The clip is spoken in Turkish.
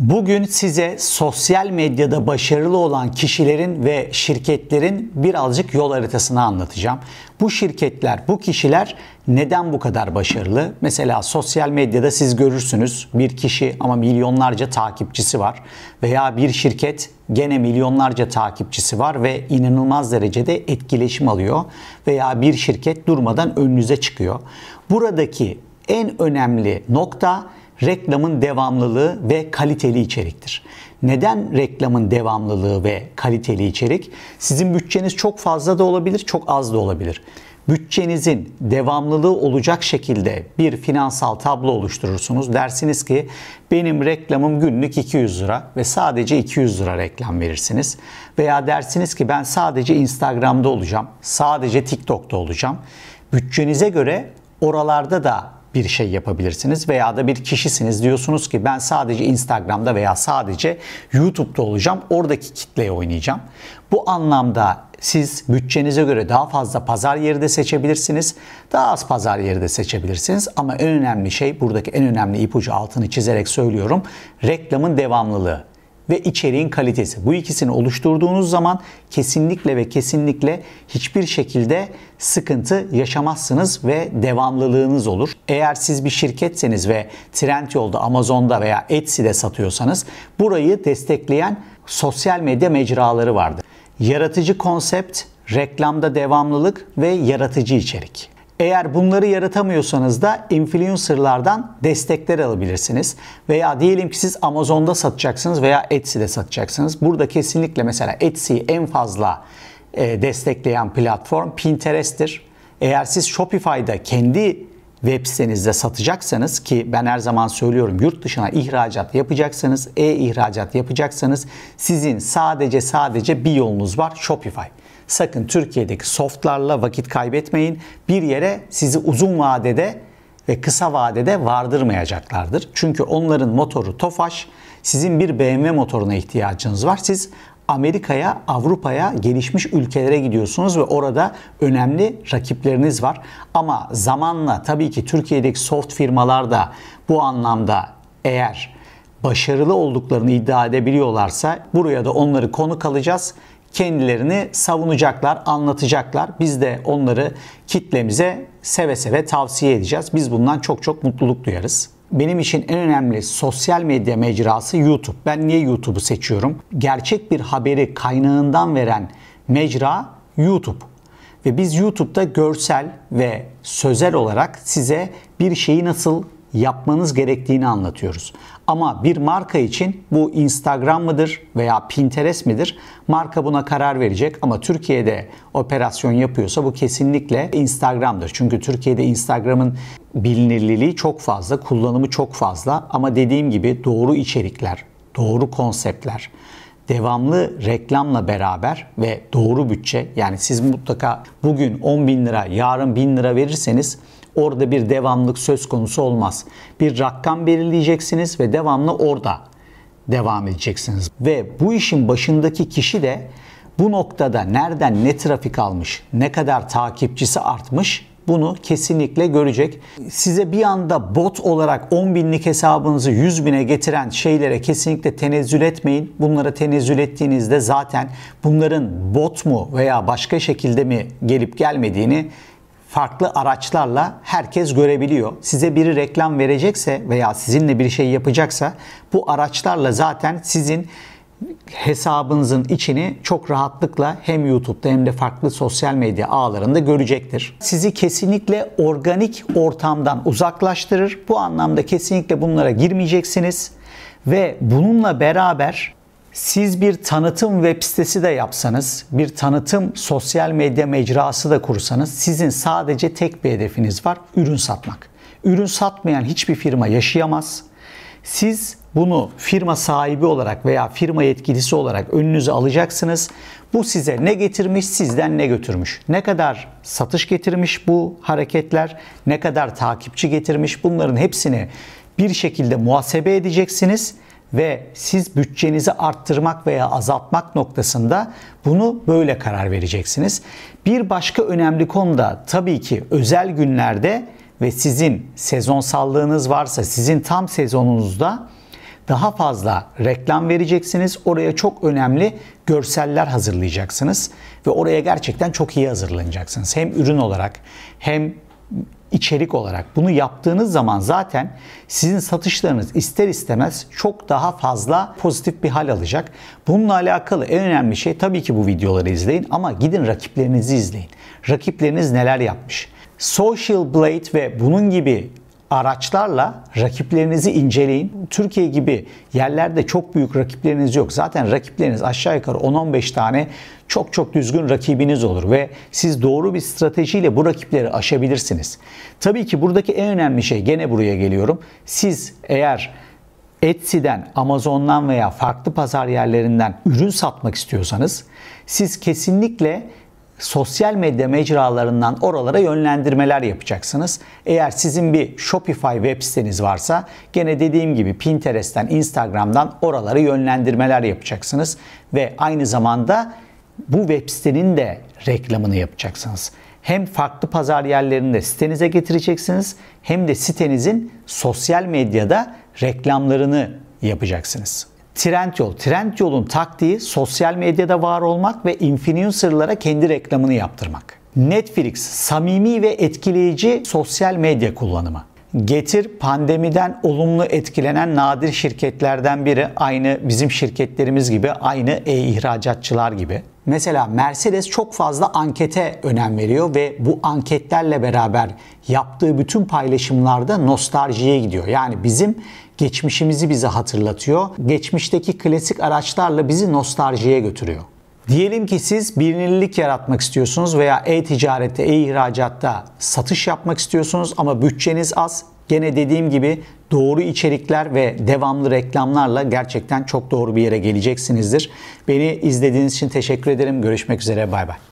Bugün size sosyal medyada başarılı olan kişilerin ve şirketlerin birazcık yol haritasını anlatacağım. Bu şirketler, bu kişiler neden bu kadar başarılı? Mesela sosyal medyada siz görürsünüz bir kişi ama milyonlarca takipçisi var veya bir şirket gene milyonlarca takipçisi var ve inanılmaz derecede etkileşim alıyor veya bir şirket durmadan önünüze çıkıyor. Buradaki en önemli nokta reklamın devamlılığı ve kaliteli içeriktir. Neden reklamın devamlılığı ve kaliteli içerik? Sizin bütçeniz çok fazla da olabilir, çok az da olabilir. Bütçenizin devamlılığı olacak şekilde bir finansal tablo oluşturursunuz. Dersiniz ki benim reklamım günlük 200 lira ve sadece 200 lira reklam verirsiniz. Veya dersiniz ki ben sadece Instagram'da olacağım, sadece TikTok'ta olacağım. Bütçenize göre oralarda da bir şey yapabilirsiniz veya da bir kişisiniz diyorsunuz ki ben sadece Instagram'da veya sadece YouTube'da olacağım. Oradaki kitleye oynayacağım. Bu anlamda siz bütçenize göre daha fazla pazar yeri de seçebilirsiniz. Daha az pazar yeri de seçebilirsiniz. Ama en önemli şey buradaki en önemli ipucu altını çizerek söylüyorum. Reklamın devamlılığı ve içeriğin kalitesi. Bu ikisini oluşturduğunuz zaman kesinlikle ve kesinlikle hiçbir şekilde sıkıntı yaşamazsınız ve devamlılığınız olur. Eğer siz bir şirketseniz ve Trendyol'da, Amazon'da veya Etsy'de satıyorsanız burayı destekleyen sosyal medya mecraları vardır. Yaratıcı konsept, reklamda devamlılık ve yaratıcı içerik. Eğer bunları yaratamıyorsanız da influencerlardan destekler alabilirsiniz. Veya diyelim ki siz Amazon'da satacaksınız veya Etsy'de satacaksınız. Burada kesinlikle mesela Etsy'yi en fazla e, destekleyen platform Pinterest'tir. Eğer siz Shopify'da kendi web sitenizde satacaksanız ki ben her zaman söylüyorum yurt dışına ihracat yapacaksanız, e-ihracat yapacaksanız sizin sadece sadece bir yolunuz var Shopify. Sakın Türkiye'deki softlarla vakit kaybetmeyin. Bir yere sizi uzun vadede ve kısa vadede vardırmayacaklardır. Çünkü onların motoru Tofaş, sizin bir BMW motoruna ihtiyacınız var. Siz Amerika'ya, Avrupa'ya, gelişmiş ülkelere gidiyorsunuz ve orada önemli rakipleriniz var. Ama zamanla tabii ki Türkiye'deki soft firmalar da bu anlamda eğer başarılı olduklarını iddia edebiliyorlarsa buraya da onları konu kalacağız. Kendilerini savunacaklar, anlatacaklar. Biz de onları kitlemize seve seve tavsiye edeceğiz. Biz bundan çok çok mutluluk duyarız benim için en önemli sosyal medya mecrası YouTube. Ben niye YouTube'u seçiyorum? Gerçek bir haberi kaynağından veren mecra YouTube. Ve biz YouTube'da görsel ve sözel olarak size bir şeyi nasıl yapmanız gerektiğini anlatıyoruz. Ama bir marka için bu Instagram mıdır veya Pinterest midir? Marka buna karar verecek ama Türkiye'de operasyon yapıyorsa bu kesinlikle Instagram'dır. Çünkü Türkiye'de Instagram'ın bilinirliliği çok fazla, kullanımı çok fazla ama dediğim gibi doğru içerikler, doğru konseptler, devamlı reklamla beraber ve doğru bütçe yani siz mutlaka bugün 10 bin lira yarın 1000 lira verirseniz Orada bir devamlık söz konusu olmaz. Bir rakam belirleyeceksiniz ve devamlı orada devam edeceksiniz. Ve bu işin başındaki kişi de bu noktada nereden ne trafik almış, ne kadar takipçisi artmış bunu kesinlikle görecek. Size bir anda bot olarak 10 binlik hesabınızı 100 bine getiren şeylere kesinlikle tenezzül etmeyin. Bunlara tenezzül ettiğinizde zaten bunların bot mu veya başka şekilde mi gelip gelmediğini farklı araçlarla herkes görebiliyor. Size biri reklam verecekse veya sizinle bir şey yapacaksa bu araçlarla zaten sizin hesabınızın içini çok rahatlıkla hem YouTube'da hem de farklı sosyal medya ağlarında görecektir. Sizi kesinlikle organik ortamdan uzaklaştırır. Bu anlamda kesinlikle bunlara girmeyeceksiniz ve bununla beraber siz bir tanıtım web sitesi de yapsanız, bir tanıtım sosyal medya mecrası da kursanız sizin sadece tek bir hedefiniz var, ürün satmak. Ürün satmayan hiçbir firma yaşayamaz. Siz bunu firma sahibi olarak veya firma yetkilisi olarak önünüze alacaksınız. Bu size ne getirmiş, sizden ne götürmüş? Ne kadar satış getirmiş bu hareketler, ne kadar takipçi getirmiş? Bunların hepsini bir şekilde muhasebe edeceksiniz ve siz bütçenizi arttırmak veya azaltmak noktasında bunu böyle karar vereceksiniz. Bir başka önemli konu da tabii ki özel günlerde ve sizin sezonsallığınız varsa sizin tam sezonunuzda daha fazla reklam vereceksiniz. Oraya çok önemli görseller hazırlayacaksınız ve oraya gerçekten çok iyi hazırlanacaksınız. Hem ürün olarak hem içerik olarak bunu yaptığınız zaman zaten sizin satışlarınız ister istemez çok daha fazla pozitif bir hal alacak. Bununla alakalı en önemli şey tabii ki bu videoları izleyin ama gidin rakiplerinizi izleyin. Rakipleriniz neler yapmış? Social Blade ve bunun gibi araçlarla rakiplerinizi inceleyin. Türkiye gibi yerlerde çok büyük rakipleriniz yok. Zaten rakipleriniz aşağı yukarı 10-15 tane çok çok düzgün rakibiniz olur ve siz doğru bir stratejiyle bu rakipleri aşabilirsiniz. Tabii ki buradaki en önemli şey gene buraya geliyorum. Siz eğer Etsy'den, Amazon'dan veya farklı pazar yerlerinden ürün satmak istiyorsanız siz kesinlikle sosyal medya mecralarından oralara yönlendirmeler yapacaksınız. Eğer sizin bir Shopify web siteniz varsa gene dediğim gibi Pinterest'ten, Instagram'dan oralara yönlendirmeler yapacaksınız ve aynı zamanda bu web sitenin de reklamını yapacaksınız. Hem farklı pazar yerlerinde de sitenize getireceksiniz hem de sitenizin sosyal medyada reklamlarını yapacaksınız. Trendyol. Trendyol'un taktiği sosyal medyada var olmak ve influencerlara kendi reklamını yaptırmak. Netflix samimi ve etkileyici sosyal medya kullanımı. Getir pandemiden olumlu etkilenen nadir şirketlerden biri aynı bizim şirketlerimiz gibi aynı e-ihracatçılar gibi. Mesela Mercedes çok fazla ankete önem veriyor ve bu anketlerle beraber yaptığı bütün paylaşımlarda nostaljiye gidiyor. Yani bizim geçmişimizi bize hatırlatıyor. Geçmişteki klasik araçlarla bizi nostaljiye götürüyor. Diyelim ki siz bilinirlik yaratmak istiyorsunuz veya e-ticarette, e-ihracatta satış yapmak istiyorsunuz ama bütçeniz az. Gene dediğim gibi doğru içerikler ve devamlı reklamlarla gerçekten çok doğru bir yere geleceksinizdir. Beni izlediğiniz için teşekkür ederim. Görüşmek üzere. Bay bay.